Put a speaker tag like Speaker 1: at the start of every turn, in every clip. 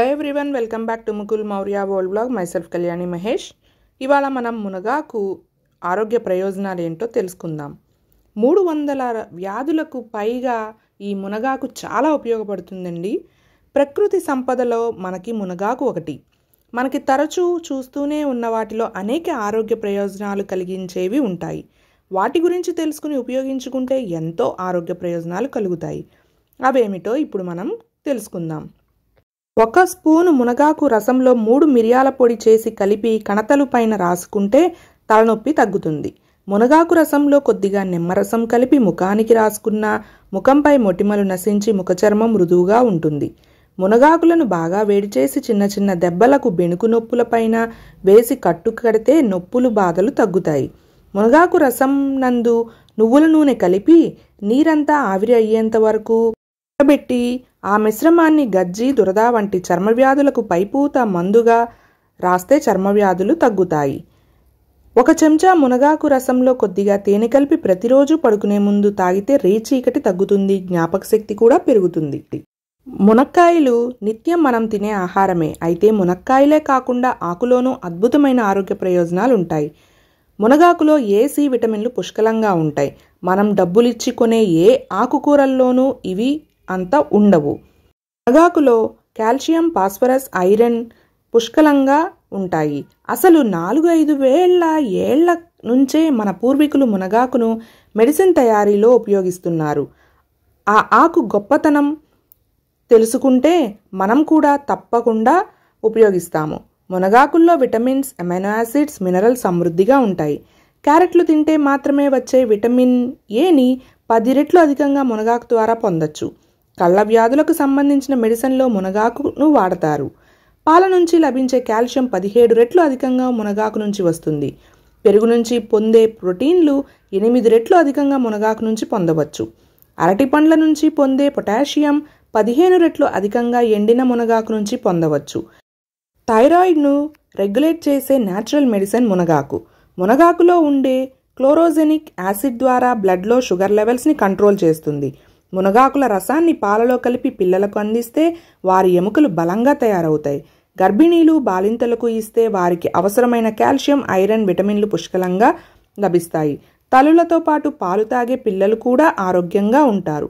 Speaker 1: hello everyone welcome back to Mukul Maurya world blog myself Kalyani Mahesh ఇవాళ మనం మునగాకు ఆరోగ్య ప్రయోజనాలు ఏంటో తెలుసుకుందాం మూడు వందల వ్యాధులకు పైగా ఈ మునగాకు చాలా ఉపయోగపడుతుందండి ప్రకృతి సంపదలో మనకి మునగాకు ఒకటి మనకి తరచూ చూస్తూనే ఉన్న వాటిలో అనేక ఆరోగ్య ప్రయోజనాలు కలిగించేవి ఉంటాయి వాటి గురించి తెలుసుకుని ఉపయోగించుకుంటే ఎంతో ఆరోగ్య ప్రయోజనాలు కలుగుతాయి అవేమిటో ఇప్పుడు మనం తెలుసుకుందాం ఒక స్పూను మునగాకు రసంలో మూడు మిరియాల పొడి చేసి కలిపి కణతలు పైన రాసుకుంటే తలనొప్పి తగ్గుతుంది మునగాకు రసంలో కొద్దిగా నిమ్మరసం కలిపి ముఖానికి రాసుకున్న ముఖంపై మొటిమలు నశించి ముఖచర్మం మృదువుగా ఉంటుంది మునగాకులను బాగా వేడి చేసి చిన్న చిన్న దెబ్బలకు బెణుకు నొప్పులపైన వేసి కట్టు కడితే నొప్పులు బాధలు తగ్గుతాయి మునగాకు రసం నందు నువ్వుల నూనె కలిపి నీరంతా ఆవిరి అయ్యేంత వరకు పెట్టి ఆ మిశ్రమాన్ని గజ్జి దురద వంటి చర్మవ్యాధులకు పైపూత మందుగా రాస్తే చర్మవ్యాధులు తగ్గుతాయి ఒక చెంచా మునగాకు రసంలో కొద్దిగా తేనె కలిపి ప్రతిరోజు పడుకునే ముందు తాగితే రేచీకటి తగ్గుతుంది జ్ఞాపక శక్తి కూడా పెరుగుతుంది మునక్కాయలు నిత్యం మనం తినే ఆహారమే అయితే మునక్కాయలే కాకుండా ఆకులోనూ అద్భుతమైన ఆరోగ్య ప్రయోజనాలు ఉంటాయి మునగాకులో ఏ సి విటమిన్లు పుష్కలంగా ఉంటాయి మనం డబ్బులిచ్చి కొనే ఏ ఆకుకూరల్లోనూ ఇవి అంత ఉండవు పొగాకులో కాల్షియం ఫాస్ఫరస్ ఐరన్ పుష్కలంగా ఉంటాయి అసలు నాలుగు ఐదు వేళ్ల ఏళ్ల నుంచే మన పూర్వీకులు మునగాకును మెడిసిన్ తయారీలో ఉపయోగిస్తున్నారు ఆ ఆకు గొప్పతనం తెలుసుకుంటే మనం కూడా తప్పకుండా ఉపయోగిస్తాము మునగాకుల్లో విటమిన్స్ ఎమైనో యాసిడ్స్ మినరల్ సమృద్ధిగా ఉంటాయి క్యారెట్లు తింటే మాత్రమే వచ్చే విటమిన్ ఏని పది రెట్లు అధికంగా మునగాకు ద్వారా పొందొచ్చు కళ్ళ వ్యాధులకు సంబంధించిన మెడిసిన్లో మునగాకును వాడతారు పాల నుంచి లభించే కాల్షియం పదిహేడు రెట్లు అధికంగా మునగాకు నుంచి వస్తుంది పెరుగు నుంచి పొందే ప్రోటీన్లు ఎనిమిది రెట్లు అధికంగా మునగాకు నుంచి పొందవచ్చు అరటి పండ్ల నుంచి పొందే పొటాషియం పదిహేను రెట్లు అధికంగా ఎండిన మునగాకు నుంచి పొందవచ్చు థైరాయిడ్ను రెగ్యులేట్ చేసే న్యాచురల్ మెడిసిన్ మునగాకు మునగాకులో ఉండే క్లోరోజెనిక్ యాసిడ్ ద్వారా బ్లడ్లో షుగర్ లెవెల్స్ని కంట్రోల్ చేస్తుంది మునగాకుల రసాన్ని పాలలో కలిపి పిల్లలకు అందిస్తే వారి ఎముకలు బలంగా తయారవుతాయి గర్భిణీలు బాలింతలకు ఇస్తే వారికి అవసరమైన కాల్షియం ఐరన్ విటమిన్లు పుష్కలంగా లభిస్తాయి తలులతో పాటు పాలు తాగే పిల్లలు కూడా ఆరోగ్యంగా ఉంటారు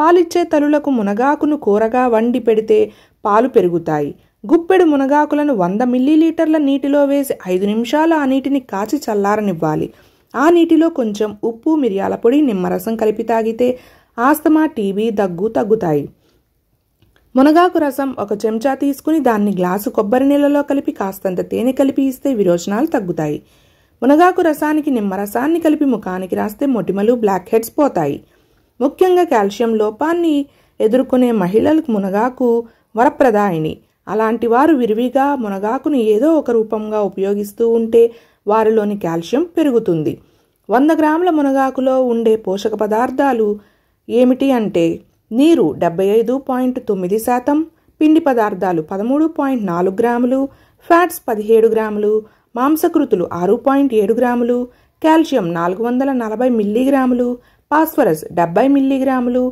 Speaker 1: పాలిచ్చే తలులకు మునగాకును కూరగా వండి పెడితే పాలు పెరుగుతాయి గుప్పెడు మునగాకులను వంద మిల్లీలీటర్ల నీటిలో వేసి ఐదు నిమిషాలు ఆ నీటిని కాచి చల్లారనివ్వాలి ఆ నీటిలో కొంచెం ఉప్పు మిరియాల పొడి నిమ్మరసం కలిపి తాగితే ఆస్తమా టీబీ దగ్గు తగ్గుతాయి మునగాకు రసం ఒక చెంచా తీసుకుని దాన్ని గ్లాసు కొబ్బరి నీళ్ళలో కలిపి కాస్తంత తేనె కలిపి ఇస్తే విరోచనాలు తగ్గుతాయి మునగాకు రసానికి నిమ్మరసాన్ని కలిపి ముఖానికి రాస్తే మొటిమలు బ్లాక్ హెడ్స్ పోతాయి ముఖ్యంగా కాల్షియం లోపాన్ని ఎదుర్కొనే మహిళలకు మునగాకు వరప్రదాయిని అలాంటి వారు విరివిగా మునగాకును ఏదో ఒక రూపంగా ఉపయోగిస్తూ ఉంటే వారిలోని కాల్షియం పెరుగుతుంది వంద గ్రాముల మునగాకులో ఉండే పోషక పదార్థాలు ఏమిటి అంటే నీరు డెబ్బై ఐదు పాయింట్ తొమ్మిది శాతం పిండి పదార్థాలు పదమూడు పాయింట్ నాలుగు గ్రాములు ఫ్యాట్స్ పదిహేడు గ్రాములు మాంసకృతులు ఆరు పాయింట్ ఏడు గ్రాములు కాల్షియం నాలుగు వందల నలభై మిల్లీగ్రాములు పాస్ఫరస్ డెబ్బై మిల్లీగ్రాములు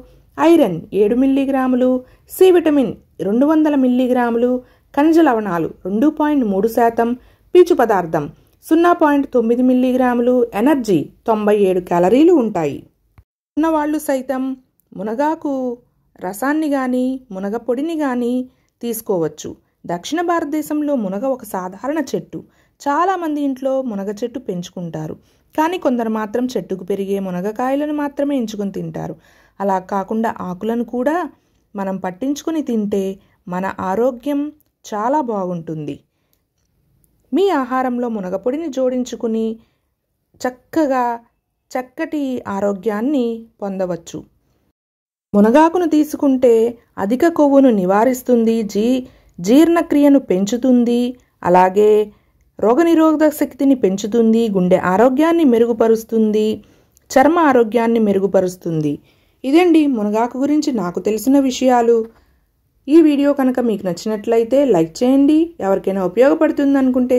Speaker 1: ఐరన్ ఏడు మిల్లీగ్రాములు సి విటమిన్ రెండు వందల మిల్లీగ్రాములు ఖనిజ లవణాలు రెండు పాయింట్ మూడు శాతం పీచు పదార్థం సున్నా పాయింట్ తొమ్మిది మిల్లీగ్రాములు ఎనర్జీ తొంభై ఏడు క్యాలరీలు ఉంటాయి ఉన్నవాళ్ళు సైతం మునగాకు రసాన్ని కానీ మునగ పొడిని కానీ తీసుకోవచ్చు దక్షిణ భారతదేశంలో మునగ ఒక సాధారణ చెట్టు చాలామంది ఇంట్లో మునగ చెట్టు పెంచుకుంటారు కానీ కొందరు మాత్రం చెట్టుకు పెరిగే మునగకాయలను మాత్రమే ఎంచుకొని తింటారు అలా కాకుండా ఆకులను కూడా మనం పట్టించుకుని తింటే మన ఆరోగ్యం చాలా బాగుంటుంది మీ ఆహారంలో మునగపొడిని జోడించుకుని చక్కగా చక్కటి ఆరోగ్యాన్ని పొందవచ్చు మునగాకును తీసుకుంటే అధిక కొవ్వును నివారిస్తుంది జీ జీర్ణక్రియను పెంచుతుంది అలాగే రోగనిరోధక శక్తిని పెంచుతుంది గుండె ఆరోగ్యాన్ని మెరుగుపరుస్తుంది చర్మ ఆరోగ్యాన్ని మెరుగుపరుస్తుంది ఇదండి మునగాకు గురించి నాకు తెలిసిన విషయాలు ఈ వీడియో కనుక మీకు నచ్చినట్లయితే లైక్ చేయండి ఎవరికైనా ఉపయోగపడుతుంది అనుకుంటే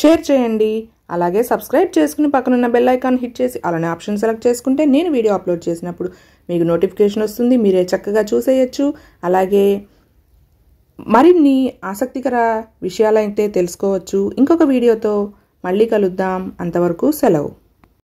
Speaker 1: షేర్ చేయండి అలాగే సబ్స్క్రైబ్ చేసుకుని పక్కనున్న బెల్ ఐకాన్ హిట్ చేసి అలానే ఆప్షన్ సెలెక్ట్ చేసుకుంటే నేను వీడియో అప్లోడ్ చేసినప్పుడు మీకు నోటిఫికేషన్ వస్తుంది మీరే చక్కగా చూసేయచ్చు అలాగే మరిన్ని ఆసక్తికర విషయాలైతే తెలుసుకోవచ్చు ఇంకొక వీడియోతో మళ్ళీ కలుద్దాం అంతవరకు సెలవు